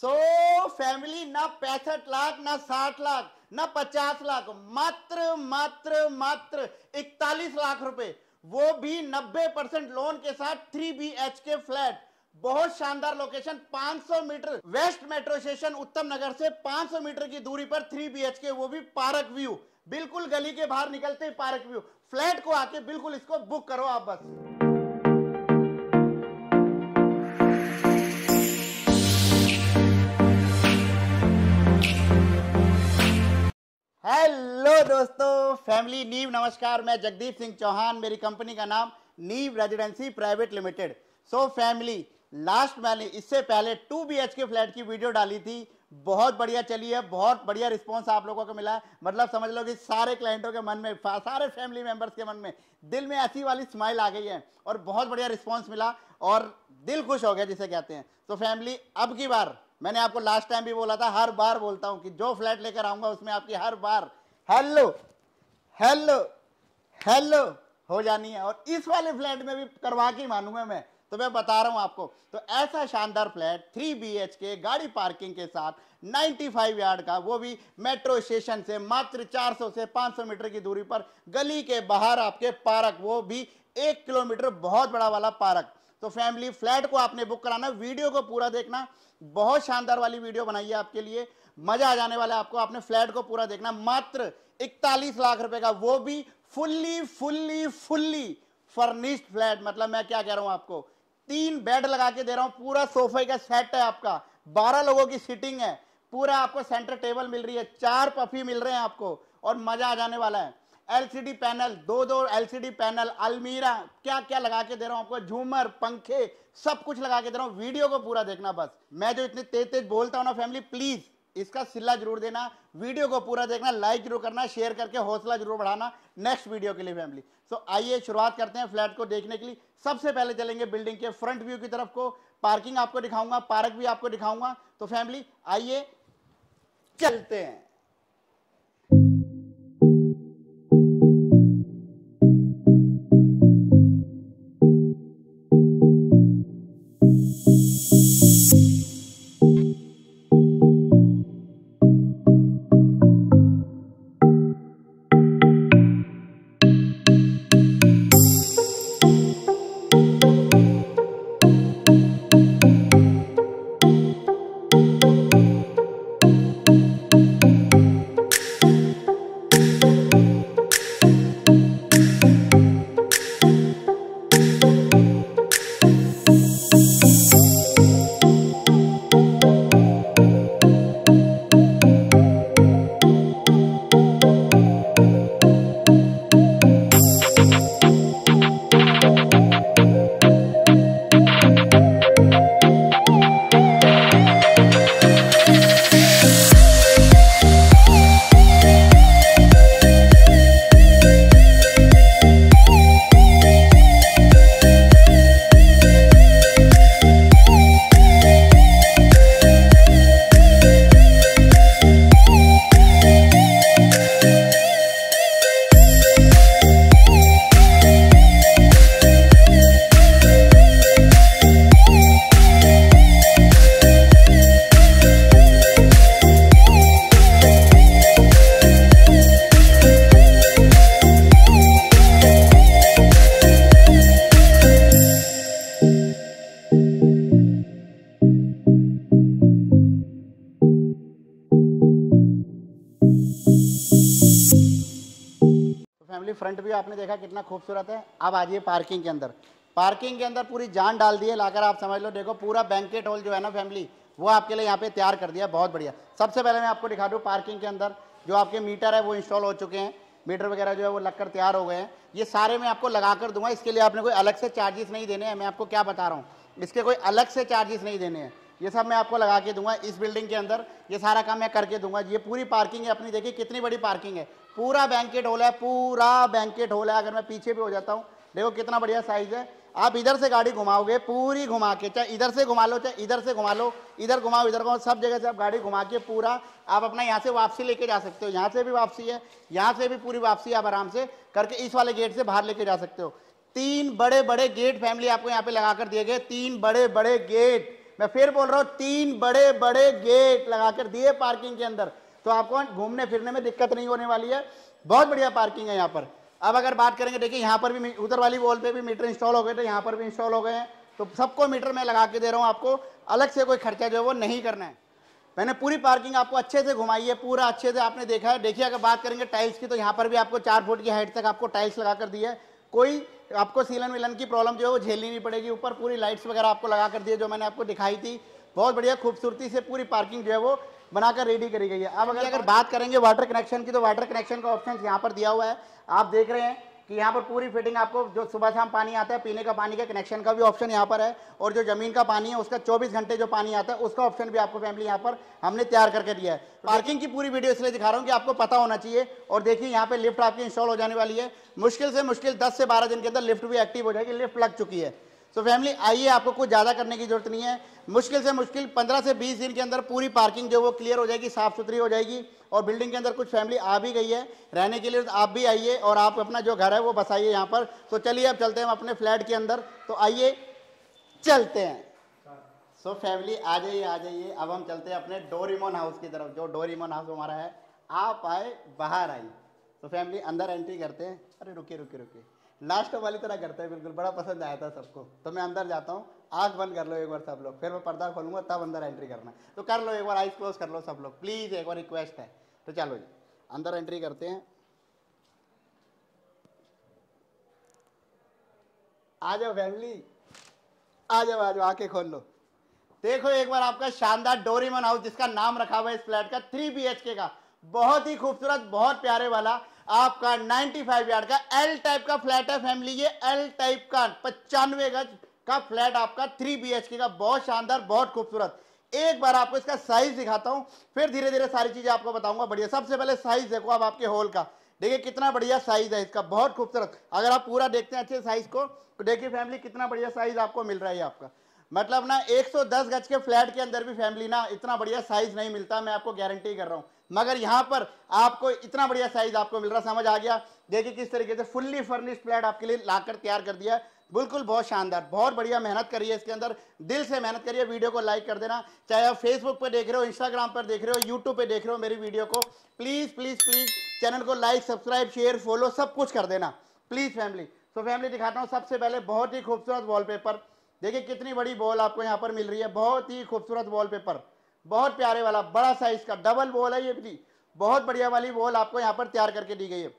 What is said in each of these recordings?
so family ना पैंसठ लाख ना साठ लाख ना पचास लाख मात्र मात्र मात्र इकतालीस लाख रुपए वो भी नब्बे परसेंट लोन के साथ three B H K flat बहुत शानदार location 500 metre west metro station Uttam Nagar से 500 मीटर की दूरी पर 3 के वो भी पार्क व्यू बिल्कुल गली के बाहर निकलते ही पार्क व्यू फ्लैट को आके बिल्कुल इसको बुक करो आप बस हेलो दोस्तों फैमिली नीव नमस्कार मैं जगदीप सिंह चौहान मेरी कंपनी का नाम Neev residency private limited so family last मैंने इससे पहले टू बी के फ्लैट की वीडियो डाली थी बहुत बढ़िया चली है बहुत बढ़िया रिस्पांस आप लोगों को मिला है मतलब समझ लो कि सारे क्लाइंटों के मन में सारे फैमिली मेंबर्स के मन में दिल में ऐसी वाली स्माइल आ गई है और बहुत बढ़िया रिस्पांस मिला और दिल खुश हो गया जिसे कहते हैं तो फैमिली अब की बार मैंने आपको लास्ट टाइम भी बोला था हर बार बोलता हूं कि जो फ्लैट लेकर आऊंगा उसमें आपकी हर बार हेलो हेलो हेलो हो जानी है और इस वाले फ्लैट में भी करवा के मानूंगा मैं तो मैं बता रहा हूं आपको तो ऐसा शानदार फ्लैट थ्री बी एच के गाड़ी पार्किंग के साथ 95 यार्ड का वो भी मेट्रो स्टेशन से मात्र 400 से 500 मीटर की दूरी पर गली के बाहर आपके पार्क वो भी एक किलोमीटर बहुत बड़ा वाला पार्क तो फैमिली फ्लैट को आपने बुक कराना वीडियो को पूरा देखना बहुत शानदार वाली वीडियो बनाई है आपके लिए मजा आ जाने वाला है आपको आपने फ्लैट को पूरा देखना मात्र इकतालीस लाख रुपए का वो भी fully fully fully furnished flat मतलब मैं क्या कह रहा हूं आपको तीन बेड लगा के दे रहा हूं पूरा सोफे का सेट है आपका बारह लोगों की सिटिंग है पूरा आपको सेंटर टेबल मिल रही है चार पफी मिल रहे हैं आपको और मजा आ जाने वाला है एलसीडी पैनल दो दो एलसीडी पैनल अलमीरा क्या क्या लगा के दे रहा हूं आपको झूमर पंखे सब कुछ लगा के दे रहा हूँ वीडियो को पूरा देखना बस मैं जो इतने तेज तेज बोलता हूं ना फैमिली प्लीज़ इसका सिला जरूर देना वीडियो को पूरा देखना लाइक जरूर करना शेयर करके हौसला जरूर बढ़ाना नेक्स्ट वीडियो के लिए फैमिली सो so, आइए शुरुआत करते हैं फ्लैट को देखने के लिए सबसे पहले चलेंगे बिल्डिंग के फ्रंट व्यू की तरफ को पार्किंग आपको दिखाऊंगा पार्क भी आपको दिखाऊंगा तो फैमिली आइए चलते हैं फ्रंट व्यू आपने देखा कितना खूबसूरत है अब आ जाइए पार्किंग के अंदर पार्किंग के अंदर पूरी जान डाल दी है लाकर आप समझ लो देखो पूरा बैंकेट हॉल जो है ना फैमिली वो आपके लिए यहाँ पे तैयार कर दिया बहुत बढ़िया सबसे पहले मैं आपको दिखा दूँ पार्किंग के अंदर जो आपके मीटर है वो इंस्टॉल हो चुके हैं मीटर वगैरह जो है वो लगकर तैयार हो गए हैं ये सारे मैं आपको लगा कर दूंगा इसके लिए आपने कोई अलग से चार्जेस नहीं देने हैं मैं आपको क्या बता रहा हूँ इसके कोई अलग से चार्जेस नहीं देने हैं ये सब मैं आपको लगा के दूंगा इस बिल्डिंग के अंदर ये सारा काम मैं करके दूंगा ये पूरी पार्किंग है अपनी देखिए कितनी बड़ी पार्किंग है पूरा बैंकेट हॉल है पूरा बैंकेट हॉल है अगर मैं पीछे भी हो जाता हूँ देखो कितना बढ़िया साइज है आप इधर से गाड़ी घुमाओगे पूरी घुमा के चाहे इधर से घुमा लो चाहे इधर से घुमा लो इधर घुमाओ इधर घुमाओ सब जगह से आप गाड़ी घुमा के पूरा आप अपना यहाँ से वापसी लेके जा सकते हो यहाँ से भी वापसी है यहाँ से भी पूरी वापसी आप आराम से करके इस वाले गेट से बाहर लेके जा सकते हो तीन बड़े बड़े गेट फैमिली आपको यहाँ पे लगा कर दिए गए तीन बड़े बड़े गेट मैं फिर बोल रहा हूँ तीन बड़े बड़े गेट लगाकर दिए पार्किंग के अंदर तो आपको घूमने फिरने में दिक्कत नहीं होने वाली है बहुत बढ़िया पार्किंग है यहाँ पर अब अगर बात करेंगे देखिए यहाँ पर भी उधर वाली वॉल पे भी मीटर इंस्टॉल हो गए थे यहाँ पर भी इंस्टॉल हो गए हैं तो सबको मीटर मैं लगा के दे रहा हूँ आपको अलग से कोई खर्चा जो है वो नहीं करना है मैंने पूरी पार्किंग आपको अच्छे से घुमाई है पूरा अच्छे से आपने देखा है देखिए अगर बात करेंगे टाइल्स की तो यहाँ पर भी आपको चार फुट की हाइट तक आपको टाइल्स लगा कर दी है कोई आपको सीलन विलन की प्रॉब्लम जो है वो झेलनी नहीं पड़ेगी ऊपर पूरी लाइट्स वगैरह आपको लगा कर दिए जो मैंने आपको दिखाई थी बहुत बढ़िया खूबसूरती से पूरी पार्किंग जो है वो बनाकर रेडी करी गई है अब अगर अगर बात करेंगे वाटर कनेक्शन की तो वाटर कनेक्शन का ऑप्शन यहाँ पर दिया हुआ है आप देख रहे हैं कि यहाँ पर पूरी फिटिंग आपको जो सुबह शाम पानी आता है पीने का पानी का कनेक्शन का भी ऑप्शन यहाँ पर है और जो ज़मीन का पानी है उसका 24 घंटे जो पानी आता है उसका ऑप्शन भी आपको फैमिली यहाँ पर हमने तैयार करके दिया है पार्किंग तो की पूरी वीडियो इसलिए दिखा रहा हूँ कि आपको पता होना चाहिए और देखिए यहाँ पे लिफ्ट आपकी इंस्टॉल हो जाने वाली है मुश्किल से मुश्किल दस से बारह दिन के अंदर लिफ्ट भी एक्टिव हो जाएगी लिफ्ट लग चुकी है सो फैमिली आइए आपको कुछ ज़्यादा करने की ज़रूरत नहीं है मुश्किल से मुश्किल पंद्रह से बीस दिन के अंदर पूरी पार्किंग जो वो क्लियर हो जाएगी साफ़ सुथरी हो जाएगी और बिल्डिंग के अंदर कुछ फैमिली आ भी गई है रहने के लिए तो आप भी आइए और आप अपना जो घर है वो बसाइए यहाँ पर तो चलिए अब चलते हैं हम अपने फ्लैट के अंदर तो आइए चलते हैं सो फैमिली आ जाइए आ जाइए अब हम चलते हैं अपने डोरीमोन हाउस की तरफ जो डोरीमोन हाउस हमारा है आप आए बाहर आइए तो फैमिली अंदर एंट्री करते हैं अरे रुके रुके रुके लास्ट वाली तरह करते हैं बिल्कुल बड़ा पसंद आया था सबको तो मैं अंदर जाता हूँ आँख बंद कर लो एक बार सब लोग फिर मैं पर्दा खोलूंगा तब अंदर एंट्री करना तो कर लो एक बार आइस क्लोज कर लो सब लोग प्लीज़ एक बार रिक्वेस्ट है तो चलो जी अंदर एंट्री करते हैं आ जाओ फैमिली आ जाओ आ जाओ आके खोल लो देखो एक बार आपका शानदार डोरीमन हाउस जिसका नाम रखा हुआ है इस फ्लैट का थ्री बी का बहुत ही खूबसूरत बहुत प्यारे वाला आपका 95 यार्ड का एल टाइप का फ्लैट है फैमिली ये एल टाइप का पचानवे गज का फ्लैट आपका थ्री बी का बहुत शानदार बहुत खूबसूरत एक बार आपको इसका साइज दिखाता हूँ फिर धीरे धीरे सारी चीज़ें आपको बताऊंगा बढ़िया सबसे पहले साइज देखो आप आपके होल का देखिए कितना बढ़िया साइज है इसका बहुत खूबसूरत अगर आप पूरा देखते हैं अच्छे साइज को तो देखिए फैमिली कितना बढ़िया साइज आपको मिल रहा है आपका मतलब ना 110 गज के फ्लैट के अंदर भी फैमिली ना इतना बढ़िया साइज नहीं मिलता मैं आपको गारंटी कर रहा हूँ मगर यहाँ पर आपको इतना बढ़िया साइज आपको मिल रहा समझ आ गया देखिए किस तरीके से फुल्ली फर्निश्ड फ्लैट आपके लिए लाकर तैयार कर दिया बिल्कुल बहुत शानदार बहुत बढ़िया मेहनत करिए इसके अंदर दिल से मेहनत करिए वीडियो को लाइक कर देना चाहे आप फेसबुक पर देख रहे हो इंस्टाग्राम पर देख रहे हो यूट्यूब पर देख रहे हो मेरी वीडियो को प्लीज़ प्लीज़ प्लीज़ चैनल को लाइक सब्सक्राइब शेयर फॉलो सब कुछ कर देना प्लीज़ फैमिली तो फैमिली दिखाता हूँ सबसे पहले बहुत ही खूबसूरत वॉलपेपर देखिए कितनी बड़ी बॉल आपको यहाँ पर मिल रही है बहुत ही खूबसूरत वॉल पेपर बहुत प्यारे वाला बड़ा साइज का डबल बॉल है ये भी बहुत बढ़िया वाली बॉल आपको यहाँ पर तैयार करके दी गई है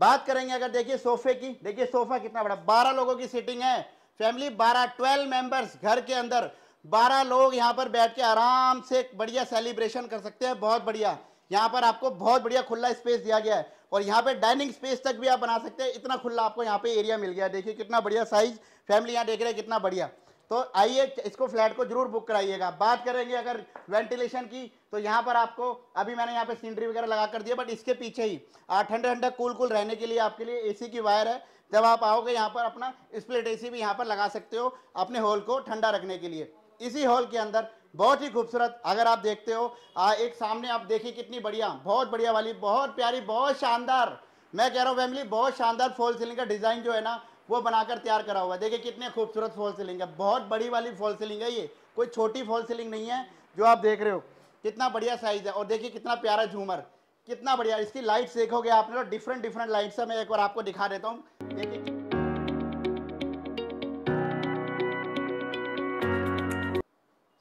बात करेंगे अगर देखिए सोफे की देखिए सोफा कितना बड़ा बारह लोगों की सीटिंग है फैमिली बारह ट्वेल्व मेंबर्स घर के अंदर बारह लोग यहाँ पर बैठ के आराम से बढ़िया सेलिब्रेशन कर सकते हैं बहुत बढ़िया यहाँ पर आपको बहुत बढ़िया खुला स्पेस दिया गया है और यहाँ पे डाइनिंग स्पेस तक भी आप बना सकते हैं इतना खुला आपको यहाँ पे एरिया मिल गया देखिए कितना बढ़िया साइज फैमिली यहाँ देख रहे हैं कितना बढ़िया तो आइए इसको फ्लैट को जरूर बुक कराइएगा बात करेंगे अगर वेंटिलेशन की तो यहाँ पर आपको अभी मैंने यहाँ पे सीनरी वगैरह लगा कर दिया बट इसके पीछे ही ठंडे ठंडे कूल कूल रहने के लिए आपके लिए एसी की वायर है जब आप आओगे यहाँ पर अपना स्प्लिट एसी भी यहाँ पर लगा सकते हो अपने हॉल को ठंडा रखने के लिए इसी हॉल के अंदर बहुत ही खूबसूरत अगर आप देखते हो आ, एक सामने आप देखिए कितनी बढ़िया बहुत बढ़िया वाली बहुत प्यारी बहुत शानदार मैं कह रहा हूँ फैमिली बहुत शानदार फॉल सीलिंग का डिज़ाइन जो है ना वो बनाकर तैयार करा हुआ है देखिए कितने खूबसूरत फॉल सीलिंग है बहुत बड़ी वाली फॉल सीलिंग है ये कोई छोटी फॉल सीलिंग नहीं है जो आप देख रहे हो कितना बढ़िया साइज है और देखिए कितना प्यारा झूमर कितना बढ़िया इसकी लाइट्स देखोगे आप लोग डिफरेंट डिफरेंट लाइट्स है मैं एक बार आपको दिखा देता हूँ देखिए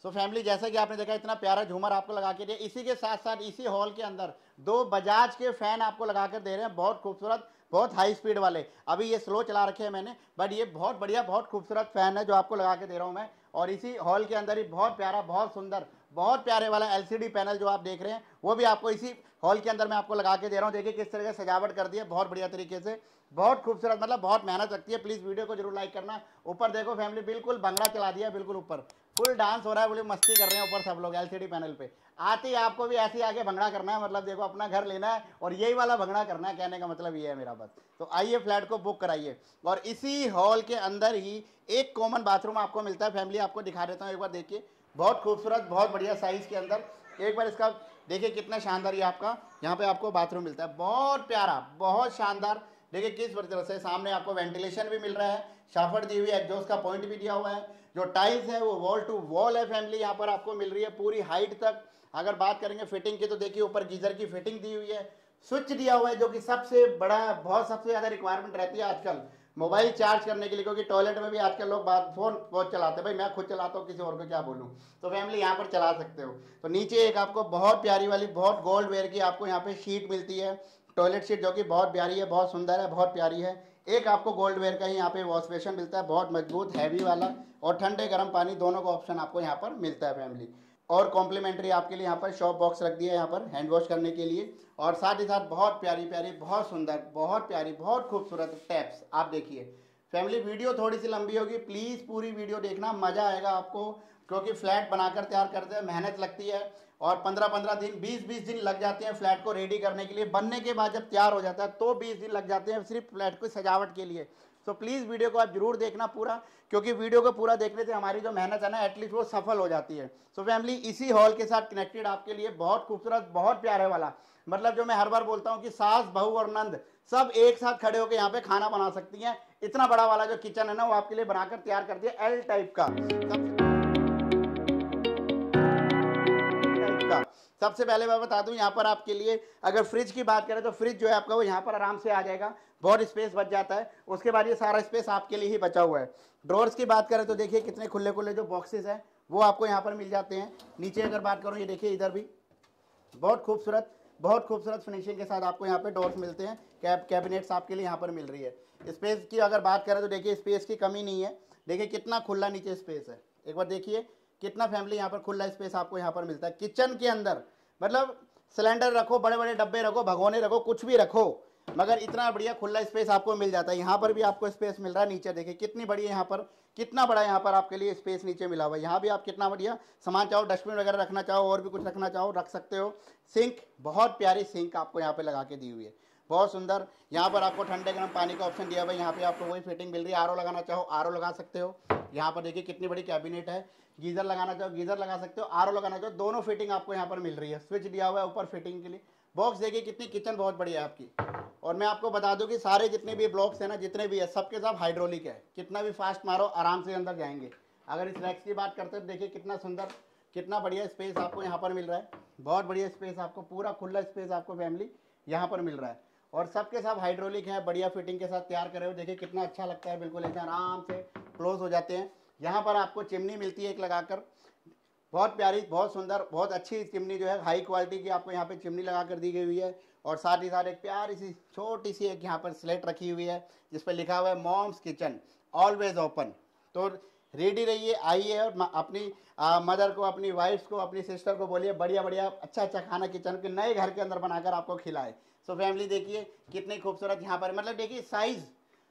सो so फैमिली जैसा कि आपने देखा इतना प्यारा झूमर आपको लगा के दिया इसी के साथ साथ इसी हॉल के अंदर दो बजाज के फैन आपको लगा कर दे रहे हैं बहुत खूबसूरत बहुत हाई स्पीड वाले अभी ये स्लो चला रखे हैं मैंने बट ये बहुत बढ़िया बहुत खूबसूरत फैन है जो आपको लगा के दे रहा हूँ मैं और इसी हॉल के अंदर ही बहुत प्यारा बहुत सुंदर बहुत प्यारे वाला एलसीडी पैनल जो आप देख रहे हैं वो भी आपको इसी हॉल के अंदर मैं आपको लगा के दे रहा हूँ देखिए किस तरह से सजावट कर दी है बहुत बढ़िया तरीके से बहुत खूबसूरत मतलब बहुत मेहनत लगती है प्लीज़ वीडियो को जरूर लाइक करना ऊपर देखो फैमिली बिल्कुल भंगड़ा चला दिया बिल्कुल ऊपर फुल डांस हो रहा है बोले मस्ती कर रहे हैं ऊपर सब लोग एलसीडी पैनल पे आते ही आपको भी ऐसे ही आके भंगड़ा करना है मतलब देखो अपना घर लेना है और यही वाला भंगड़ा करना है कहने का मतलब ये है मेरा बस तो आइए फ्लैट को बुक कराइए और इसी हॉल के अंदर ही एक कॉमन बाथरूम आपको मिलता है फैमिली आपको दिखा देता हूँ एक बार देखिए बहुत खूबसूरत बहुत बढ़िया साइज़ के अंदर एक बार इसका देखिए कितना शानदार ये आपका यहाँ पे आपको बाथरूम मिलता है बहुत प्यारा बहुत शानदार देखिए किस तरह से सामने आपको वेंटिलेशन भी मिल रहा है शाफर दी हुई एग्जॉस्ट का पॉइंट भी दिया हुआ है जो टाइल्स है वो वॉल टू वॉल है फैमिली यहाँ पर आपको मिल रही है पूरी हाइट तक अगर बात करेंगे फिटिंग की तो देखिए ऊपर गीजर की फिटिंग दी हुई है स्विच दिया हुआ है जो कि सबसे बड़ा बहुत सबसे ज़्यादा रिक्वायरमेंट रहती है आजकल मोबाइल चार्ज करने के लिए क्योंकि टॉयलेट में भी आजकल लोग बात फोन बहुत चलाते हैं भाई मैं खुद चलाता हूँ किसी और को क्या बोलूँ तो फैमिली यहाँ पर चला सकते हो तो नीचे एक आपको बहुत प्यारी वाली बहुत गोल्ड वेयर की आपको यहाँ पे शीट मिलती है टॉयलेट शीट जो कि बहुत प्यारी है बहुत सुंदर है बहुत प्यारी है एक आपको गोल्ड वेयर का ही यहाँ पे वॉश बेसन मिलता है बहुत मजबूत हैवी वाला और ठंडे गर्म पानी दोनों का ऑप्शन आपको यहाँ पर मिलता है फैमिली और कॉम्प्लीमेंट्री आपके लिए यहाँ पर शॉप बॉक्स रख दिया है यहाँ पर हैंड वॉश करने के लिए और साथ ही साथ बहुत प्यारी प्यारी बहुत सुंदर बहुत प्यारी बहुत खूबसूरत टैप्स आप देखिए फैमिली वीडियो थोड़ी सी लंबी होगी प्लीज़ पूरी वीडियो देखना मज़ा आएगा आपको क्योंकि फ्लैट बनाकर तैयार करते हैं मेहनत लगती है और पंद्रह पंद्रह दिन बीस बीस दिन लग जाते हैं फ्लैट को रेडी करने के लिए बनने के बाद जब तैयार हो जाता है तो बीस दिन लग जाते हैं सिर्फ फ्लैट को सजावट के लिए सो प्लीज़ वीडियो को आप जरूर देखना पूरा क्योंकि वीडियो को पूरा देखने से हमारी जो मेहनत है ना एटलीस्ट वो सफल हो जाती है सो so, फैमिली इसी हॉल के साथ कनेक्टेड आपके लिए बहुत खूबसूरत बहुत प्यारे वाला मतलब जो मैं हर बार बोलता हूँ कि सास बहू और नंद सब एक साथ खड़े होकर यहाँ पे खाना बना सकती हैं इतना बड़ा वाला जो किचन है ना वो आपके लिए बनाकर तैयार कर दिया एल टाइप का सबसे सबसे पहले मैं बता दूं यहाँ पर आपके लिए अगर फ्रिज की बात करें तो फ्रिज जो है आपका वो यहाँ पर आराम से आ जाएगा बहुत स्पेस बच जाता है उसके बाद ये सारा स्पेस आपके लिए ही बचा हुआ है ड्रॉर्स की बात करें तो देखिए कितने खुले खुले जो बॉक्सेस हैं वो आपको यहाँ पर मिल जाते हैं नीचे अगर बात करूँ ये देखिए इधर भी बहुत खूबसूरत बहुत खूबसूरत फिनिशिंग के साथ आपको यहाँ पर डोर्स मिलते हैं कैब कैबिनेट्स आपके लिए यहाँ पर मिल रही है स्पेस की अगर बात करें तो देखिए स्पेस की कमी नहीं है देखिए कितना खुला नीचे स्पेस है एक बार देखिए कितना फैमिली यहाँ पर खुला स्पेस आपको यहाँ पर मिलता है किचन के अंदर मतलब सिलेंडर रखो बड़े बड़े डब्बे रखो भगोने रखो कुछ भी रखो मगर इतना बढ़िया खुला स्पेस आपको मिल जाता है यहाँ पर भी आपको स्पेस मिल रहा है नीचे देखिए कितनी बढ़िया यहाँ पर कितना बड़ा यहाँ पर आपके लिए स्पेस नीचे मिला हुआ है यहाँ भी आप कितना बढ़िया सामान चाहो डस्टबिन वगैरह रखना चाहो और भी कुछ रखना चाहो रख सकते हो सिंक बहुत प्यारी सिंक आपको यहाँ पर लगा के दी हुई है बहुत सुंदर यहाँ पर आपको ठंडे गर्म पानी का ऑप्शन दिया हुआ है यहाँ पे आपको वही फिटिंग मिल रही है आर लगाना चाहो आर लगा सकते हो यहाँ पर देखिए कितनी बड़ी कैबिनेट है गीजर लगाना चाहो गीजर लगा सकते हो आर लगाना चाहो दोनों फिटिंग आपको यहाँ पर मिल रही है स्विच दिया हुआ है ऊपर फिटिंग के लिए बॉक्स देखिए कितनी किचन बहुत बढ़िया है आपकी और मैं आपको बता दूं कि सारे जितने भी ब्लॉक्स हैं ना जितने भी है सबके साथ हाइड्रोलिक है कितना भी फास्ट मारो आराम से अंदर जाएंगे अगर इस रैक्स की बात करते हैं तो देखिए कितना सुंदर कितना बढ़िया स्पेस आपको यहाँ पर मिल रहा है बहुत बढ़िया स्पेस आपको पूरा खुला स्पेस आपको फैमिली यहाँ पर मिल रहा है और सबके साथ हाइड्रोलिक है बढ़िया फिटिंग के साथ तैयार करे हो देखिए कितना अच्छा लगता है बिल्कुल ऐसे आराम से क्लोज हो जाते हैं यहाँ पर आपको चिमनी मिलती है एक लगाकर बहुत प्यारी बहुत सुंदर बहुत अच्छी चिमनी जो है हाई क्वालिटी की आपको यहाँ पे चिमनी लगा कर दी गई हुई है और साथ ही साथ एक प्यारी सी छोटी सी एक यहाँ पर स्लेट रखी हुई है जिस पर लिखा हुआ है मॉम्स किचन ऑलवेज ओपन तो रेडी रहिए आइए और अपनी आ, मदर को अपनी वाइफ को अपनी सिस्टर को बोलिए बढ़िया बढ़िया अच्छा अच्छा खाना किचन के नए घर के अंदर बनाकर आपको खिलाए सो फैमिली देखिए कितनी खूबसूरत यहाँ पर मतलब देखिए साइज़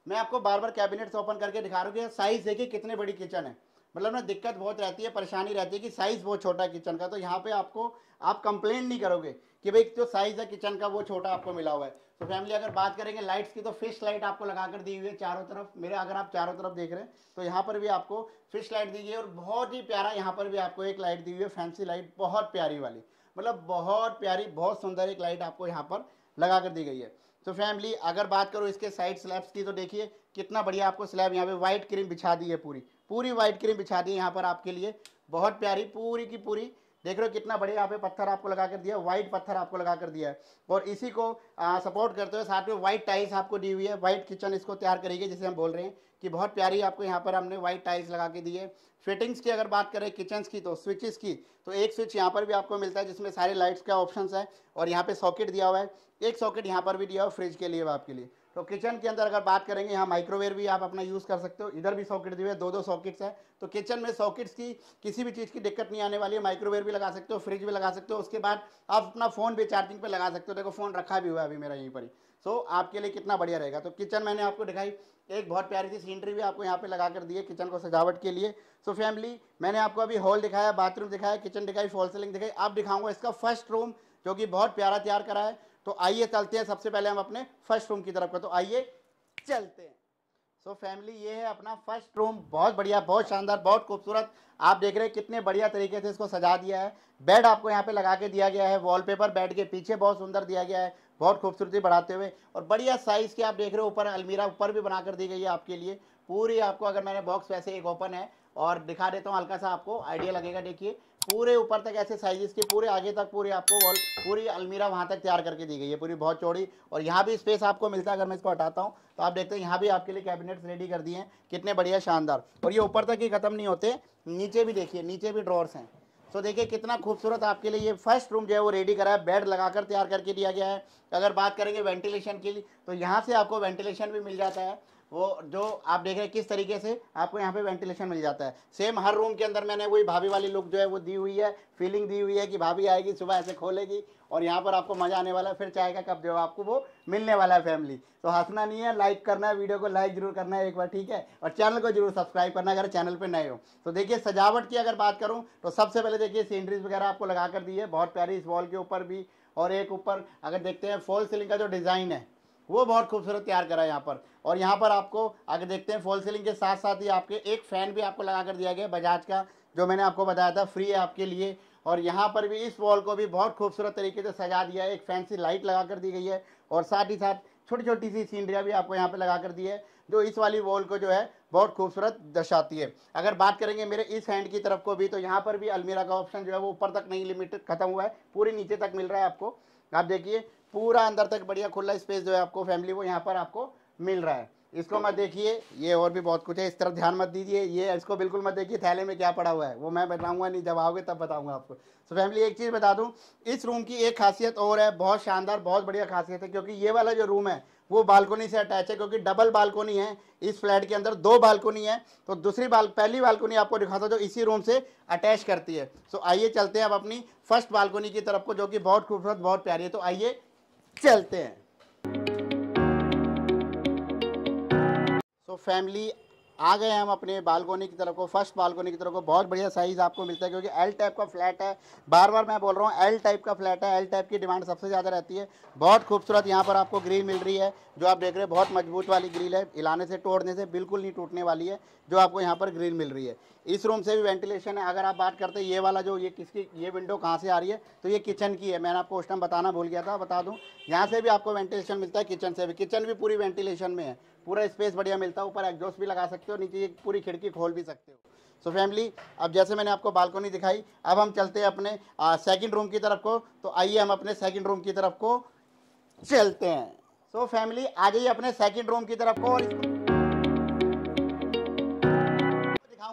मैं आपको बार बार कैबिनेट्स ओपन करके दिखा रहा हूँ साइज़ देखिए कितने बड़ी किचन है मतलब ना दिक्कत बहुत रहती है परेशानी रहती है कि साइज़ बहुत छोटा है किचन का तो यहाँ पे आपको आप कंप्लेन नहीं करोगे कि भाई जो साइज़ है किचन का वो छोटा आपको मिला हुआ है तो फैमिली अगर बात करेंगे लाइट्स की तो फिश लाइट आपको लगा कर दी हुई है चारों तरफ मेरे अगर आप चारों तरफ देख रहे हैं तो यहाँ पर भी आपको फिश लाइट दी गई है और बहुत ही प्यारा यहाँ पर भी आपको एक लाइट दी हुई है फैंसी लाइट बहुत प्यारी वाली मतलब बहुत प्यारी बहुत सुंदर एक लाइट आपको यहाँ पर लगा कर दी गई है तो फैमिली अगर बात करो इसके साइड स्लैब्स की तो देखिए कितना बढ़िया आपको स्लैब यहाँ पे व्हाइट क्रीम बिछा दी है पूरी पूरी व्हाइट क्रीम बिछा दी है यहाँ पर आपके लिए बहुत प्यारी पूरी की पूरी देख रहे हो कितना बढ़िया यहाँ पे पत्थर आपको लगा कर दिया व्हाइट पत्थर आपको लगा कर दिया है और इसी को आ, सपोर्ट करते हुए साथ में व्हाइट टाइल्स आपको दी हुई है व्हाइट किचन इसको तैयार करेगी जिसे हम बोल रहे हैं कि बहुत प्यारी आपको यहाँ पर हमने व्हाइट टाइल्स लगा के दी है फिटिंग्स की अगर बात करें किचन की तो स्विचेस की तो एक स्विच यहाँ पर भी आपको मिलता है जिसमें सारे लाइट्स का ऑप्शन है और यहाँ पे सॉकेट दिया हुआ है एक सॉकेट यहाँ पर भी दिया हुआ फ्रिज के लिए आपके लिए तो किचन के अंदर अगर बात करेंगे यहाँ माइक्रोवेव भी आप अपना यूज़ कर सकते हो इधर भी सॉकेट दिए दो दो सॉकेट्स हैं तो किचन में सॉकेट्स की किसी भी चीज़ की दिक्कत नहीं आने वाली है माइक्रोवेव भी लगा सकते हो फ्रिज भी लगा सकते हो उसके बाद आप अपना फ़ोन भी चार्जिंग पर लगा सकते हो देखो फ़ोन रखा भी हुआ है अभी मेरा यहीं पर ही सो so, आपके लिए कितना बढ़िया रहेगा तो किचन मैंने आपको दिखाई एक बहुत प्यारी सी सीनरी भी आपको यहाँ पे लगा कर दी है किचन को सजावट के लिए सो so, फैमिली मैंने आपको अभी हॉल दिखाया बाथरूम दिखाया किचन दिखाई फॉल सीलिंग दिखाई अब दिखाऊंगा इसका फर्स्ट रूम जो कि बहुत प्यारा तैयार करा है तो आइए चलते हैं सबसे पहले हम अपने फर्स्ट रूम की तरफ का तो आइए चलते हैं सो so, फैमिली ये है अपना फर्स्ट रूम बहुत बढ़िया बहुत शानदार बहुत खूबसूरत आप देख रहे हैं कितने बढ़िया तरीके से इसको सजा दिया है बेड आपको यहाँ पे लगा के दिया गया है वॉलपेपर बेड के पीछे बहुत सुंदर दिया गया है बहुत खूबसूरती बढ़ाते हुए और बढ़िया साइज़ के आप देख रहे हो ऊपर अलमीरा ऊपर भी बना कर दी गई है आपके लिए पूरी आपको अगर मैंने बॉक्स वैसे एक ओपन है और दिखा देता हूँ हल्का सा आपको आइडिया लगेगा देखिए पूरे ऊपर तक ऐसे साइजेस के पूरे आगे तक पूरे आपको वॉल पूरी अलमीरा वहाँ तक तैयार करके दी गई है पूरी बहुत चौड़ी और यहाँ भी स्पेस आपको मिलता है अगर मैं इसको हटाता हूँ तो आप देखते हैं यहाँ भी आपके लिए कैबिनेट्स रेडी कर दिए हैं कितने बढ़िया शानदार और ये ऊपर तक ही ख़त्म नहीं होते नीचे भी देखिए नीचे भी ड्रॉर्स हैं सो देखिए कितना खूबसूरत आपके लिए ये फर्स्ट रूम जो है वो रेडी करा है बेड लगाकर तैयार करके दिया गया है अगर बात करेंगे वेंटिलेशन की तो यहाँ से आपको वेंटिलेशन भी मिल जाता है वो जो आप देख रहे हैं किस तरीके से आपको यहाँ पे वेंटिलेशन मिल जाता है सेम हर रूम के अंदर मैंने वही भाभी वाली लुक जो है वो दी हुई है फीलिंग दी हुई है कि भाभी आएगी सुबह ऐसे खोलेगी और यहाँ पर आपको मज़ा आने वाला है फिर चाय का कप जो आपको वो मिलने वाला है फैमिली तो हंसना नहीं है लाइक करना है वीडियो को लाइक जरूर करना है एक बार ठीक है और चैनल को जरूर सब्सक्राइब करना अगर चैनल पर नए हो तो देखिए सजावट की अगर बात करूँ तो सबसे पहले देखिए सीनरीज वगैरह आपको लगा कर दी है बहुत प्यारी इस वॉल के ऊपर भी और एक ऊपर अगर देखते हैं फॉल सीलिंग का जो डिज़ाइन है वो बहुत खूबसूरत तैयार करा है यहाँ पर और यहाँ पर आपको अगर देखते हैं फॉल सीलिंग के साथ साथ ही आपके एक फ़ैन भी आपको लगा कर दिया गया बजाज का जो मैंने आपको बताया था फ्री है आपके लिए और यहाँ पर भी इस वॉल को भी बहुत खूबसूरत तरीके से सजा दिया है एक फैंसी लाइट लगा कर दी गई है और साथ ही साथ छोटी छोटी सी सीनरियाँ भी आपको यहाँ पर लगा कर दी है जो इस वाली वॉल को जो है बहुत खूबसूरत दर्शाती है अगर बात करेंगे मेरे इस हैंड की तरफ को भी तो यहाँ पर भी अलमीरा का ऑप्शन जो है वो ऊपर तक नहीं लिमिटेड खत्म हुआ है पूरे नीचे तक मिल रहा है आपको आप देखिए पूरा अंदर तक बढ़िया खुला स्पेस जो है आपको फैमिली वो यहाँ पर आपको मिल रहा है इसको मत देखिए ये और भी बहुत कुछ है इस तरफ ध्यान मत दीजिए ये इसको बिल्कुल मत देखिए थैले में क्या पड़ा हुआ है वो मैं बताऊंगा नहीं जब आओगे तब बताऊंगा आपको सो फैमिली एक चीज़ बता दूं इस रूम की एक खासियत और है बहुत शानदार बहुत बढ़िया खासियत है क्योंकि ये वाला जो रूम है वो बालकोनी से अटैच है क्योंकि डबल बालकोनी है इस फ्लैट के अंदर दो बालकोनी है तो दूसरी बाल पहली बालकोनी आपको दिखाता हूँ जो इसी रूम से अटैच करती है सो आइए चलते हैं अब अपनी फर्स्ट बालकोनी की तरफ को जो कि बहुत खूबसूरत बहुत प्यारी है तो आइए चलते हैं सो so, फैमिली आ गए हम अपने बालकोनी की तरफ को फर्स्ट बालकोनी की तरफ को बहुत बढ़िया साइज़ आपको मिलता है क्योंकि एल टाइप का फ्लैट है बार बार मैं बोल रहा हूँ एल टाइप का फ्लैट है एल टाइप की डिमांड सबसे ज़्यादा रहती है बहुत खूबसूरत यहाँ पर आपको ग्रिल मिल रही है जो आप देख रहे हैं बहुत मजबूत वाली ग्रिल है हिलाने से तोड़ने से बिल्कुल नहीं टूटने वाली है जो आपको यहाँ पर ग्रिल मिल रही है इस रूम से भी वेंटिलेशन है अगर आप बात करते हैं ये वाला जो ये किसकी ये विंडो कहाँ से आ रही है तो ये किचन की है मैंने आपको उस टाइम बताना भूल गया था बता दूँ यहाँ से भी आपको वेंटिलेशन मिलता है किचन से भी किचन भी पूरी वेंटिलेशन में है पूरा स्पेस बढ़िया मिलता है ऊपर एग्जॉस्ट भी लगा सकते हो नीचे पूरी खिड़की खोल भी सकते हो सो so फैमिली अब जैसे मैंने आपको बालकोनी दिखाई अब हम चलते हैं अपने सेकंड रूम की तरफ को तो आइए हम अपने सेकंड रूम की तरफ को चलते हैं सो so फैमिली आ जाइए अपने सेकंड रूम की तरफ को और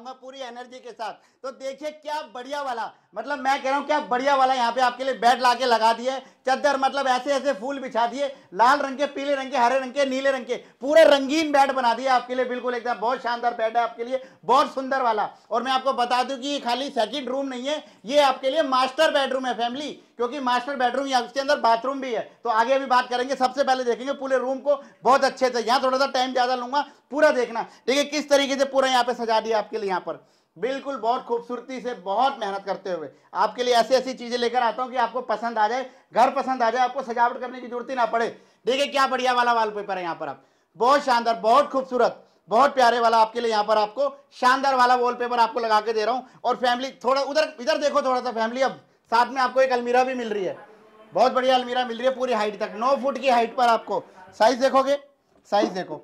आऊंगा पूरी एनर्जी के साथ तो देखिए क्या बढ़िया वाला मतलब मैं कह रहा हूँ क्या बढ़िया वाला यहाँ पे आपके लिए बेड ला के लगा दिए चद्दर मतलब ऐसे ऐसे फूल बिछा दिए लाल रंग के पीले रंग के हरे रंग के नीले रंग के पूरे रंगीन बेड बना दिए आपके लिए बिल्कुल एकदम बहुत शानदार बेड है आपके लिए बहुत सुंदर वाला और मैं आपको बता दूं कि ये खाली सेकेंड रूम नहीं है ये आपके लिए मास्टर बेडरूम है फैमिली क्योंकि मास्टर बेडरूम या उसके अंदर बाथरूम भी है तो आगे अभी बात करेंगे सबसे पहले देखेंगे पूरे रूम को बहुत अच्छे से यहाँ थोड़ा सा टाइम ज़्यादा लूंगा पूरा देखना देखिए किस तरीके से पूरा यहाँ पे सजा दिया आपके लिए यहाँ पर बिल्कुल बहुत खूबसूरती से बहुत मेहनत करते हुए आपके लिए ऐसी ऐसी चीज़ें लेकर आता हूँ कि आपको पसंद आ जाए घर पसंद आ जाए आपको सजावट करने की जरूरत ही ना पड़े देखिए क्या बढ़िया वाला वॉलपेपर है यहाँ पर आप बहुत शानदार बहुत खूबसूरत बहुत प्यारे वाला आपके लिए यहाँ पर आपको शानदार वाला वॉलपेपर आपको लगा के दे रहा हूँ और फैमिली थोड़ा उधर इधर देखो थोड़ा सा फैमिली अब साथ में आपको एक अलमीरा भी मिल रही है बहुत बढ़िया अलमीरा मिल रही है पूरी हाइट तक नौ फुट की हाइट पर आपको साइज देखोगे साइज देखो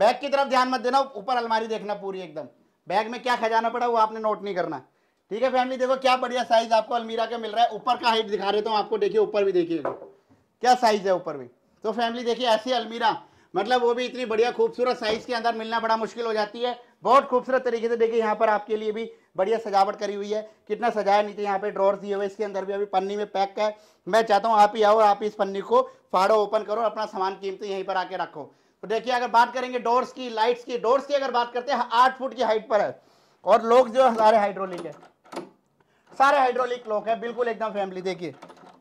बैग की तरफ ध्यान मत देना ऊपर अलमारी देखना पूरी एकदम बैग में क्या खजाना पड़ा वो आपने नोट नहीं करना ठीक है फैमिली देखो क्या बढ़िया साइज आपको अलमीरा का मिल रहा है ऊपर का हाइट दिखा रहे तो आपको देखिए ऊपर भी देखिए क्या साइज है ऊपर भी तो फैमिली देखिए ऐसी अलमीरा मतलब वो भी इतनी बढ़िया खूबसूरत साइज के अंदर मिलना बड़ा मुश्किल हो जाती है बहुत खूबसूरत तरीके से देखिए यहाँ पर आपके लिए भी बढ़िया सजावट करी हुई है कितना सजाया नीचे यहाँ पे ड्रॉर्स दिए हुए इसके अंदर भी अभी पन्नी में पैक है मैं चाहता हूँ आप ही आओ आप इस पन्नी को फाड़ो ओपन करो अपना सामान कीमती यहीं पर आके रखो तो देखिए अगर बात करेंगे डोर्स की लाइट्स की डोर्स की अगर बात करते हैं आठ फुट की हाइट पर है और लोग जो सारे हाइड्रोलिक है सारे हाइड्रोलिक लोग है बिल्कुल एकदम फैमिली देखिए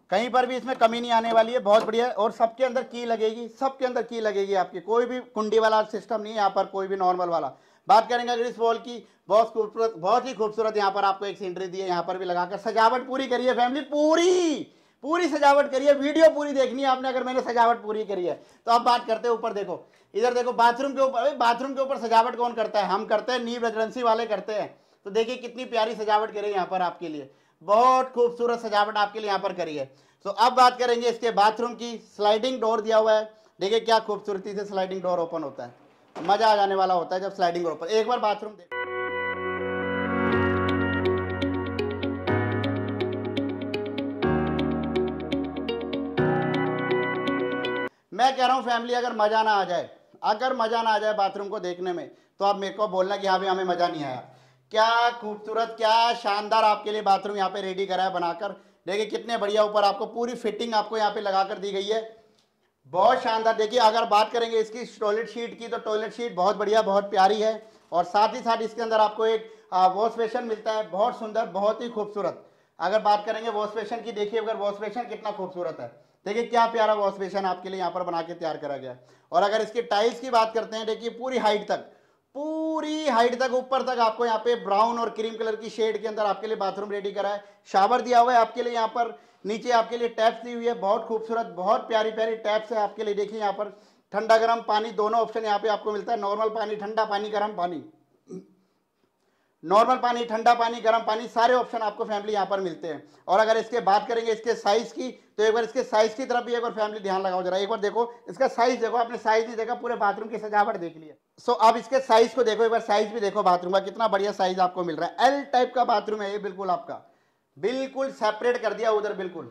कहीं पर भी इसमें कमी नहीं आने वाली है बहुत बढ़िया और सबके अंदर की लगेगी सबके अंदर की लगेगी आपकी कोई भी कुंडी वाला सिस्टम नहीं है यहाँ पर कोई भी नॉर्मल वाला बात करेंगे अगर इस वॉल की बहुत खूबसूरत बहुत ही खूबसूरत यहाँ पर आपको एक सीनरी दी है यहाँ पर भी लगाकर सजावट पूरी करिए फैमिली पूरी पूरी सजावट करिए वीडियो पूरी देखनी है आपने अगर मैंने सजावट पूरी करी है तो अब बात करते हैं ऊपर देखो इधर देखो बाथरूम के ऊपर बाथरूम के ऊपर सजावट कौन करता है हम करते हैं नीव रेजिडेंसी वाले करते हैं तो देखिए कितनी प्यारी सजावट करी है यहाँ पर आपके लिए बहुत खूबसूरत सजावट आपके लिए यहाँ पर करी है तो अब बात करेंगे इसके बाथरूम की स्लाइडिंग डोर दिया हुआ है देखिए क्या खूबसूरती से स्लाइडिंग डोर ओपन होता है मजा आ जाने वाला होता है जब स्लाइडिंग रोड पर एक बार बाथरूम देख मैं कह रहा हूं फैमिली अगर मजा ना आ जाए अगर मजा ना आ जाए बाथरूम को देखने में तो आप मेरे को बोलना कि हाँ भाई हमें मजा नहीं आया क्या खूबसूरत क्या शानदार आपके लिए बाथरूम यहाँ पे रेडी करा है बनाकर देखिए कितने बढ़िया ऊपर आपको पूरी फिटिंग आपको यहाँ पे लगा कर दी गई है बहुत शानदार देखिए अगर बात करेंगे इसकी टॉयलेट शीट की तो टॉयलेट शीट बहुत बढ़िया बहुत प्यारी है और साथ ही साथ इसके अंदर आपको एक वॉश बेसन मिलता है बहुत सुंदर बहुत ही खूबसूरत अगर बात करेंगे वॉश बेसन की देखिए अगर वॉश बेसन कितना खूबसूरत है देखिए क्या प्यारा वॉश बेसन आपके लिए यहाँ पर बना के तैयार करा गया और अगर इसके टाइल्स की बात करते हैं देखिए पूरी हाइट तक पूरी हाइट तक ऊपर तक आपको यहाँ पे ब्राउन और क्रीम कलर की शेड के अंदर आपके लिए बाथरूम रेडी करा है शावर दिया हुआ है आपके लिए यहाँ पर नीचे आपके लिए टैप्स दी हुई है बहुत खूबसूरत बहुत प्यारी प्यारी टैप्स है आपके लिए देखिए यहाँ पर ठंडा गर्म पानी दोनों ऑप्शन यहाँ पे आपको मिलता है नॉर्मल पानी ठंडा पानी गर्म पानी नॉर्मल पानी ठंडा पानी गर्म पानी सारे ऑप्शन आपको फैमिली यहाँ पर मिलते हैं और अगर इसके बात करेंगे इसके साइज़ की तो एक बार इसके साइज़ की तरफ भी एक बार फैमिली ध्यान लगाओ जरा एक बार देखो इसका साइज़ देखो आपने साइज़ नहीं देखा पूरे बाथरूम की सजावट देख लिया सो so, इसके साइज़ को देखो एक बार साइज़ भी देखो बाथरूम का कितना बढ़िया साइज़ आपको मिल रहा है एल टाइप का बाथरूम है ये बिल्कुल आपका बिल्कुल सेपरेट कर दिया उधर बिल्कुल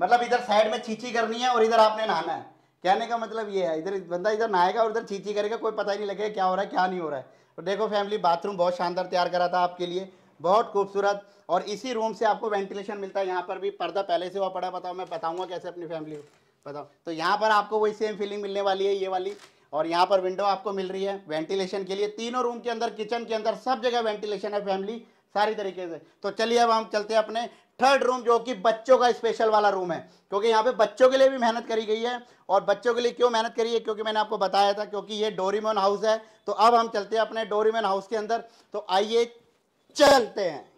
मतलब इधर साइड में छींची करनी है और इधर आपने नहाना है कहने का मतलब ये है इधर बंदा इधर नहाएगा और इधर छींची करेगा कोई पता ही नहीं लगेगा क्या हो रहा है क्या नहीं हो रहा है और देखो फैमिली बाथरूम बहुत शानदार तैयार करा था आपके लिए बहुत खूबसूरत और इसी रूम से आपको वेंटिलेशन मिलता है यहाँ पर भी पर्दा पहले से हुआ पड़ा बताओ मैं बताऊँगा कैसे अपनी फैमिली को बताओ तो यहाँ पर आपको वही सेम फीलिंग मिलने वाली है ये वाली और यहाँ पर विंडो आपको मिल रही है वेंटिलेशन के लिए तीनों रूम के अंदर किचन के अंदर सब जगह वेंटिलेशन है फैमिली सारी तरीके से तो चलिए अब हम चलते हैं अपने थर्ड रूम जो कि बच्चों का स्पेशल वाला रूम है क्योंकि यहाँ पे बच्चों के लिए भी मेहनत करी गई है और बच्चों के लिए क्यों मेहनत करी है क्योंकि मैंने आपको बताया था क्योंकि ये डोरीमोन हाउस है तो अब हम चलते हैं अपने डोरीमोन हाउस के अंदर तो आइए चलते हैं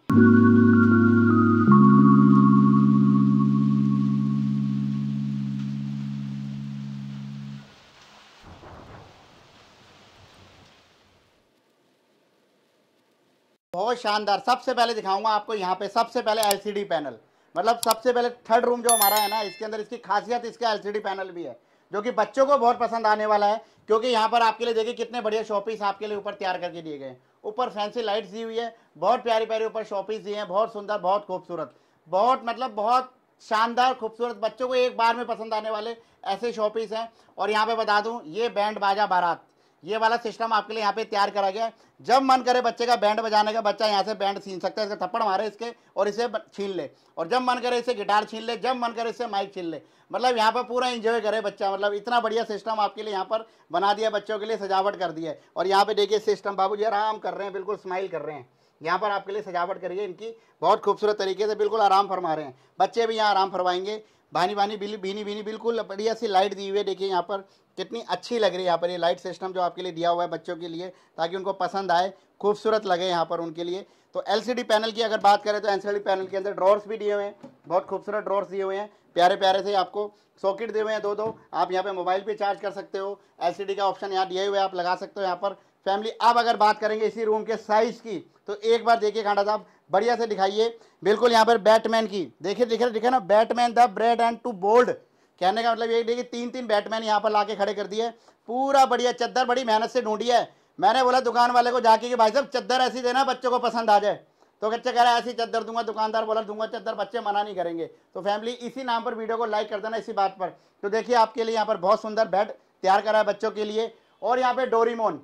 शानदार सबसे पहले दिखाऊंगा आपको यहाँ पे सबसे पहले एलसीडी पैनल मतलब सबसे पहले थर्ड रूम जो हमारा है ना इसके अंदर इसकी खासियत इसका एलसीडी पैनल भी है जो कि बच्चों को बहुत पसंद आने वाला है क्योंकि यहाँ पर आपके लिए देखिए कितने बढ़िया शॉपीस आपके लिए ऊपर तैयार करके दिए गए हैं ऊपर फैंसी लाइट्स दी हुई है बहुत प्यारी प्यारी ऊपर शॉपीस दी हैं बहुत सुंदर बहुत खूबसूरत बहुत मतलब बहुत शानदार खूबसूरत बच्चों को एक बार में पसंद आने वाले ऐसे शॉपीस हैं और यहाँ पे बता दूँ ये बैंड बाजा बारात ये वाला सिस्टम आपके लिए यहाँ पे तैयार करा गया है जब मन करे बच्चे का बैंड बजाने का बच्चा यहाँ से बैंड छीन सकता है इसका थप्पड़ मारे इसके और इसे छीन ले और जब मन करे इसे गिटार छीन ले जब मन करे इसे माइक छीन ले मतलब यहाँ पर पूरा इंजॉय करे बच्चा मतलब इतना बढ़िया सिस्टम आपके लिए यहाँ पर बना दिया बच्चों के लिए सजावट कर दी है और यहाँ पे देखिए सिस्टम बाबू जी आराम कर रहे हैं बिल्कुल स्माइल कर रहे हैं यहाँ पर आपके लिए सजावट करिए इनकी बहुत खूबसूरत तरीके से बिल्कुल आराम फरमा रहे हैं बच्चे भी यहाँ आराम फरमाएंगे भानी भानी बिल भीनी भीनी बिल्कुल बढ़िया सी लाइट दी हुई है देखिए यहाँ पर कितनी अच्छी लग रही है यहाँ पर ये लाइट सिस्टम जो आपके लिए दिया हुआ है बच्चों के लिए ताकि उनको पसंद आए खूबसूरत लगे यहाँ पर उनके लिए तो एलसीडी पैनल की अगर बात करें तो एलसीडी पैनल के अंदर ड्रॉर्स भी दिए हुए हैं बहुत खूबसूरत ड्रॉर्स दिए हुए हैं प्यारे प्यारे से आपको सॉकेट दिए हुए हैं दो दो आप यहाँ पे मोबाइल पे चार्ज कर सकते हो एलसीडी का ऑप्शन यहाँ दिए हुए आप लगा सकते हो यहाँ पर फैमिली अब अगर बात करेंगे इसी रूम के साइज़ की तो एक बार देखिए खांडा साहब बढ़िया से दिखाइए बिल्कुल यहाँ पर बैटमैन की देखिए दिख दिखे ना Batman the brave and to bold कहने का मतलब ये देखिए तीन तीन बैटमैन यहाँ पर ला के खड़े कर दिए पूरा बढ़िया चद्दर बड़ी मेहनत से ढूंढी है मैंने बोला दुकान वाले को जाके कि भाई साहब चद्दर ऐसी देना बच्चों को पसंद आ जाए तो बच्चे कह रहा है ऐसी चद्दर दूंगा दुकानदार बोला दूंगा चद्दर बच्चे मना नहीं करेंगे तो फैमिली इसी नाम पर वीडियो को लाइक कर देना इसी बात पर तो देखिए आपके लिए यहाँ पर बहुत सुंदर बेड तैयार करा है बच्चों के लिए और यहाँ पे डोरीमोन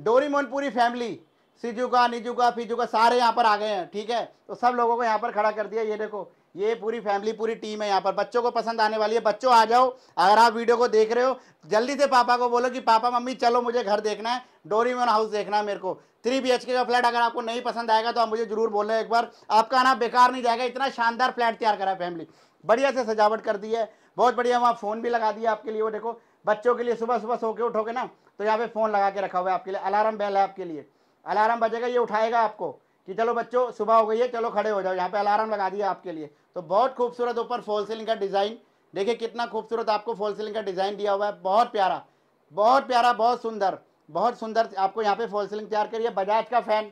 डोरीमोन पूरी फैमिली सिजुका निजुका फिजुका सारे यहाँ पर आ गए हैं ठीक है तो सब लोगों को यहाँ पर खड़ा कर दिया ये देखो ये पूरी फैमिली पूरी टीम है यहाँ पर बच्चों को पसंद आने वाली है बच्चों आ जाओ अगर आप वीडियो को देख रहे हो जल्दी से पापा को बोलो कि पापा मम्मी चलो मुझे घर देखना है डोरीमोन हाउस देखना है मेरे को थ्री बी एच के का फ्लैट अगर आपको नहीं पसंद आएगा तो आप मुझे जरूर बोलो एक बार आपका आना बेकार नहीं जाएगा इतना शानदार फ्लैट तैयार करा है फैमिली बढ़िया से सजावट कर दी है बहुत बढ़िया वहाँ फ़ोन भी लगा दिया आपके लिए वो देखो बच्चों के लिए सुबह सुबह सो के उठोगे ना तो यहाँ पे फ़ोन लगा के रखा हुआ है आपके लिए अलार्म बेल है आपके लिए अलार्म बजेगा ये उठाएगा आपको कि चलो बच्चों सुबह हो गई है चलो खड़े हो जाओ यहाँ पे अलार्म लगा दिया आपके लिए तो बहुत खूबसूरत ऊपर फॉल सीलिंग का डिज़ाइन देखिए कितना खूबसूरत आपको फॉल सीलिंग का डिज़ाइन दिया हुआ है बहुत प्यारा बहुत प्यारा बहुत सुंदर बहुत सुंदर आपको यहाँ पे फॉल सीलिंग तैयार करिए बजाज का फ़ैन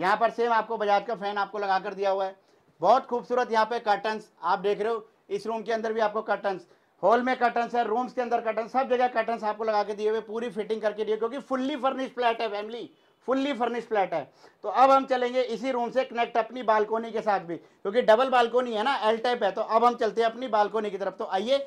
यहाँ पर सेम आपको बजाज का फ़ैन आपको लगा कर दिया हुआ है बहुत खूबसूरत यहाँ पे कर्टन्स आप देख रहे हो इस रूम के अंदर भी आपको कर्टन्स हॉल में कर्टन है रूम्स के अंदर कर्टन सब जगह कर्टन आपको लगा के दिए हुए पूरी फिटिंग करके दिए क्योंकि फुल्ली फर्निश फ्लैट है फैमिली फुल्ली फर्निश फ्लैट है तो अब हम चलेंगे इसी रूम से कनेक्ट अपनी बालकोनी के साथ भी क्योंकि डबल बालकोनी है ना एल टाइप है तो अब हम चलते हैं अपनी बालकोनी की तरफ तो आइए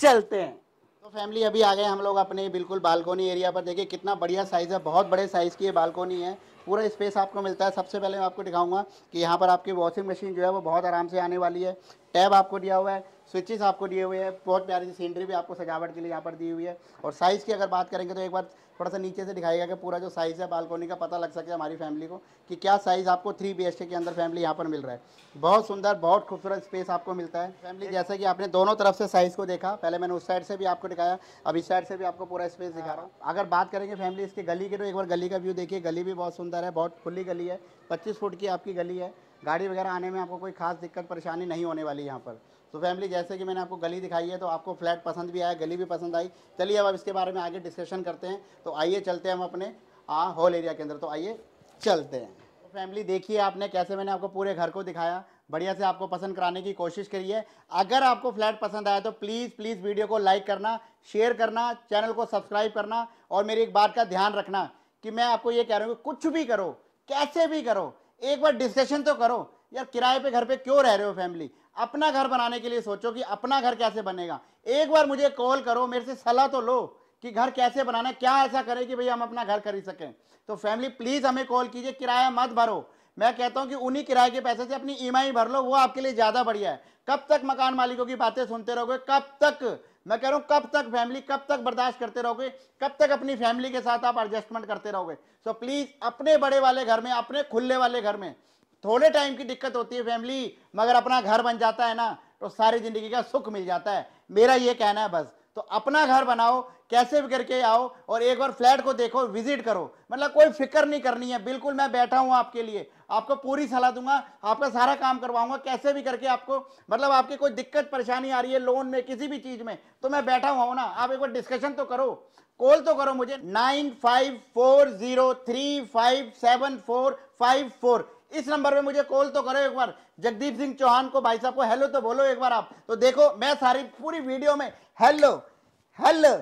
चलते हैं तो फैमिली अभी आ गए हम लोग अपने बिल्कुल बालकोनी एरिया पर देखिए कितना बढ़िया साइज़ है बहुत बड़े साइज़ की ये बालकोनी है पूरा स्पेस आपको मिलता है सबसे पहले मैं आपको दिखाऊंगा कि यहाँ पर आपकी वॉशिंग मशीन जो है वो बहुत आराम से आने वाली है टैब आपको दिया हुआ है स्विचेस आपको दिए हुए हैं बहुत प्यारी सी सीनरी भी आपको सजावट के लिए यहाँ पर दी हुई है और साइज़ की अगर बात करेंगे तो एक बार थोड़ा सा नीचे से दिखाएगा कि पूरा जो साइज़ है बालकोनी का पता लग सके हमारी फैमिली को कि क्या साइज़ आपको थ्री बी के अंदर फैमिली यहाँ पर मिल रहा है बहुत सुंदर बहुत खूबसूरत स्पेस आपको मिलता है फैमिली जैसे कि आपने दोनों तरफ से साइज़ को देखा पहले मैंने उस साइड से भी आपको दिखाया अब इस साइड से भी आपको पूरा स्पेस दिखा रहा हूँ अगर बात करेंगे फैमिली इसकी गली की तो एक बार गली का व्यू देखिए गली भी बहुत सुंदर है बहुत खुली गली है पच्चीस फुट की आपकी गली है गाड़ी वगैरह आने में आपको कोई खास दिक्कत परेशानी नहीं होने वाली यहाँ पर तो फैमिली जैसे कि मैंने आपको गली दिखाई है तो आपको फ्लैट पसंद भी आया गली भी पसंद आई चलिए अब इसके बारे में आगे डिस्कशन करते हैं तो आइए चलते हैं हम अपने हॉल एरिया के अंदर तो आइए चलते हैं तो फैमिली देखिए आपने कैसे मैंने आपको पूरे घर को दिखाया बढ़िया से आपको पसंद कराने की कोशिश करी है अगर आपको फ्लैट पसंद आया तो प्लीज़ प्लीज़ वीडियो को लाइक करना शेयर करना चैनल को सब्सक्राइब करना और मेरी एक बात का ध्यान रखना कि मैं आपको ये कह रहा हूँ कि कुछ भी करो कैसे भी करो एक बार डिस्कशन तो करो यार किराए पे घर पे क्यों रह रहे हो फैमिली अपना घर बनाने के लिए सोचो कि अपना घर कैसे बनेगा एक बार मुझे कॉल करो मेरे से सलाह तो लो कि घर कैसे बनाना है क्या ऐसा करें कि भाई हम अपना घर खरीद सकें तो फैमिली प्लीज़ हमें कॉल कीजिए किराया मत भरो मैं कहता हूं कि उन्हीं किराए के पैसे से अपनी ई e भर लो वो आपके लिए ज़्यादा बढ़िया है कब तक मकान मालिकों की बातें सुनते रहोगे कब तक मैं कह रहा हूं कब तक फैमिली कब तक बर्दाश्त करते रहोगे कब तक अपनी फैमिली के साथ आप एडजस्टमेंट करते रहोगे सो प्लीज़ अपने बड़े वाले घर में अपने खुले वाले घर में थोड़े टाइम की दिक्कत होती है फैमिली मगर अपना घर बन जाता है ना तो सारी ज़िंदगी का सुख मिल जाता है मेरा ये कहना है बस तो अपना घर बनाओ कैसे भी करके आओ और एक बार फ्लैट को देखो विजिट करो मतलब कोई फिक्र नहीं करनी है बिल्कुल मैं बैठा हूँ आपके लिए आपको पूरी सलाह दूंगा आपका सारा काम करवाऊंगा कैसे भी करके आपको मतलब आपकी कोई दिक्कत परेशानी आ रही है लोन में किसी भी चीज़ में तो मैं बैठा हुआ हूँ ना आप एक बार डिस्कशन तो करो कॉल तो करो मुझे nine five four zero three five seven four five four इस नंबर पे मुझे कॉल तो करो एक बार जगदीप सिंह चौहान को भाई साहब को हेलो तो बोलो एक बार आप तो देखो मैं सारी पूरी वीडियो में हेलो हेलो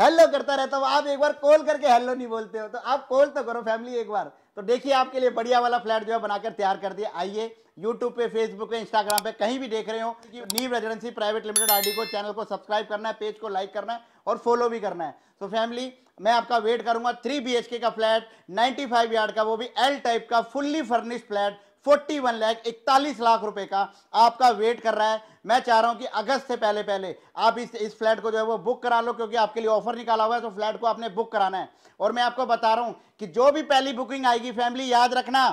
हेलो करता रहता हूँ आप एक बार कॉल करके हेलो नहीं बोलते हो तो आप कॉल तो करो फैमिली एक बार तो देखिए आपके लिए बढ़िया वाला फ्लैट जो है बनाकर तैयार कर दिया आइए यूट्यूब पे फेसबुक पे इंस्टाग्राम पे कहीं भी देख रहे हो Neev residency private limited ID को चैनल को सब्सक्राइब करना है पेज को लाइक करना है और फॉलो भी करना है तो फैमिली मैं आपका वेट करूंगा थ्री बी का फ्लैट नाइन्टी फाइव यार्ड का वो भी एल टाइप का fully furnished flat forty one lakh इकतालीस लाख रुपए का आपका वेट कर रहा है मैं चाह रहा हूं कि अगस्त से पहले पहले आप इस इस फ्लैट को जो है वो बुक करा लो क्योंकि आपके लिए ऑफर निकाला हुआ है तो फ्लैट को आपने बुक कराना है और मैं आपको बता रहा हूं कि जो भी पहली बुकिंग आएगी फैमिली याद रखना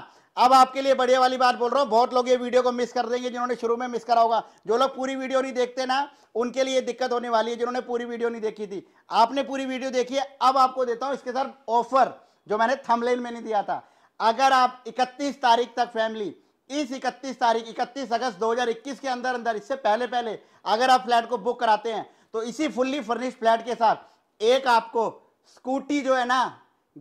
अब आपके लिए बढ़िया वाली बात बोल रहा हूँ बहुत लोग ये वीडियो को मिस कर देंगे जिन्होंने शुरू में मिस करा होगा जो लोग पूरी वीडियो नहीं देखते ना उनके लिए दिक्कत होने वाली है जिन्होंने पूरी वीडियो नहीं देखी थी आपने पूरी वीडियो देखी है अब आपको देता हूँ इसके साथ ऑफर जो मैंने थमलेन में नहीं दिया था अगर आप 31 तारीख तक फैमिली इस 31 तारीख 31 अगस्त 2021 के अंदर अंदर इससे पहले पहले अगर आप फ्लैट को बुक कराते हैं तो इसी फुल्ली फर्निश्ड फ्लैट के साथ एक आपको स्कूटी जो है ना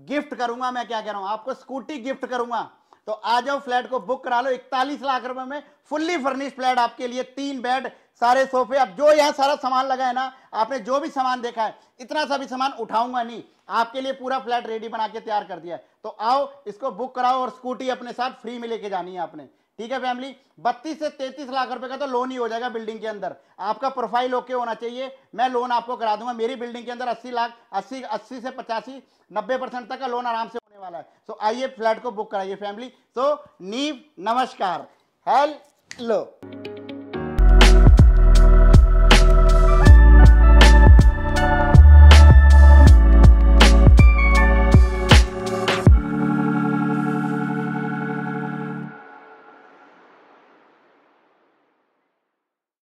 गिफ्ट करूंगा मैं क्या कह रहा हूं आपको स्कूटी गिफ्ट करूंगा तो आ जाओ फ्लैट को बुक करा लो इकतालीस लाख रुपए में फुल्ली फर्निश्ड फ्लैट आपके लिए तीन बेड सारे सोफे अब जो यहाँ सारा सामान लगा है ना आपने जो भी सामान देखा है इतना सा भी सामान उठाऊंगा नहीं आपके लिए पूरा फ्लैट रेडी बना के तैयार कर दिया है तो आओ इसको बुक कराओ और स्कूटी अपने साथ फ्री में लेके जानी है आपने ठीक है फैमिली 32 से 33 लाख रुपए का तो लोन ही हो जाएगा बिल्डिंग के अंदर आपका प्रोफाइल ओके होना चाहिए मैं लोन आपको करा दूंगा मेरी बिल्डिंग के अंदर 80 लाख 80 80 से पचासी 90 परसेंट तक का लोन आराम से होने वाला है सो so, आइए फ्लैट को बुक कराइए फैमिली सो so, नीव नमस्कार हेलो